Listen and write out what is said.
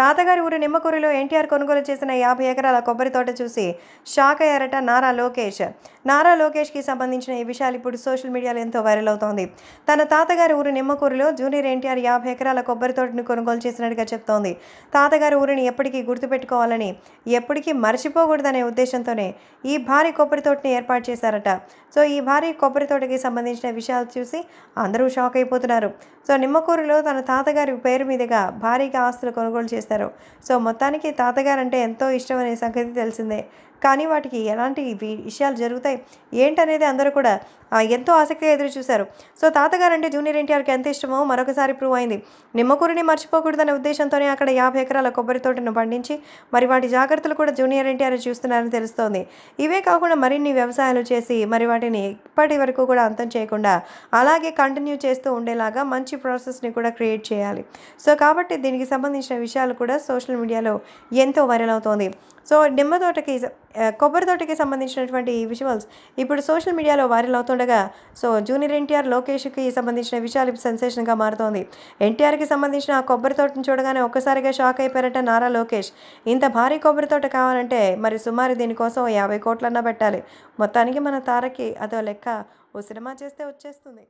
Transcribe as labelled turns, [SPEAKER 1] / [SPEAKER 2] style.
[SPEAKER 1] తాతగారి ఊరు నిమ్మకూరులో ఎన్టీఆర్ కొనుగోలు చేసిన యాభై ఎకరాల కొబ్బరి తోట చూసి షాక్ అయ్యారట నారా లోకేష్ నారా లోకేష్కి సంబంధించిన ఈ విషయాలు ఇప్పుడు సోషల్ మీడియాలో ఎంతో వైరల్ అవుతోంది తన తాతగారి ఊరు నిమ్మకూరులో జూనియర్ ఎన్టీఆర్ యాభై ఎకరాల కొబ్బరి తోటను కొనుగోలు చేసినట్టుగా చెప్తోంది తాతగారి ఊరిని ఎప్పటికీ గుర్తుపెట్టుకోవాలని ఎప్పటికీ మర్చిపోకూడదనే ఉద్దేశంతోనే ఈ భారీ కొబ్బరి తోటని ఏర్పాటు చేశారట సో ఈ భారీ కొబ్బరి తోటకి సంబంధించిన విషయాలు చూసి అందరూ షాక్ అయిపోతున్నారు సో నిమ్మకూరులో తన తాతగారి పేరు మీదుగా భారీగా ఆస్తులు కొనుగోలు చేస్తారు చేశారు సో మొత్తానికి తాతగారంటే ఎంతో ఇష్టం అనే సంగతి తెలిసిందే కానీ వాటికి ఎలాంటి విషయాలు జరుగుతాయి ఏంటనేది అందరూ కూడా ఎంతో ఆసక్తిగా ఎదురు చూశారు సో తాతగారంటే జూనియర్ ఎన్టీఆర్కి ఎంత ఇష్టమో మరొకసారి ప్రూవ్ అయింది నిమ్మకూరిని మర్చిపోకూడదనే ఉద్దేశంతోనే అక్కడ యాభై ఎకరాల కొబ్బరి తోటను పండించి మరి వాటి జాగ్రత్తలు కూడా జూనియర్ ఎన్టీఆర్ చూస్తున్నారని తెలుస్తోంది ఇవే కాకుండా మరిన్ని వ్యవసాయాలు చేసి మరి వాటిని ఇప్పటి వరకు కూడా అంతం చేయకుండా అలాగే కంటిన్యూ చేస్తూ ఉండేలాగా మంచి ప్రాసెస్ని కూడా క్రియేట్ చేయాలి సో కాబట్టి దీనికి సంబంధించిన విషయాలు కూడా సోషల్ మీడియాలో ఎంతో వైరల్ అవుతోంది సో నిమ్మ తోటకి కొబ్బరి తోటకి సంబంధించినటువంటి విజువల్స్ ఇప్పుడు సోషల్ మీడియాలో వైరల్ అవుతుండగా సో జూనియర్ ఎన్టీఆర్ లోకేష్కి సంబంధించిన విషయాలు సెన్సేషన్గా మారుతోంది ఎన్టీఆర్కి సంబంధించిన ఆ కొబ్బరి తోటను చూడగానే ఒక్కసారిగా షాక్ అయిపోయారట నారా లోకేష్ ఇంత భారీ కొబ్బరి తోట కావాలంటే మరి సుమారు దీనికోసం యాభై కోట్లన్నా పెట్టాలి మొత్తానికి మన తారకి అదో లెక్క ఓ సినిమా చేస్తే వచ్చేస్తుంది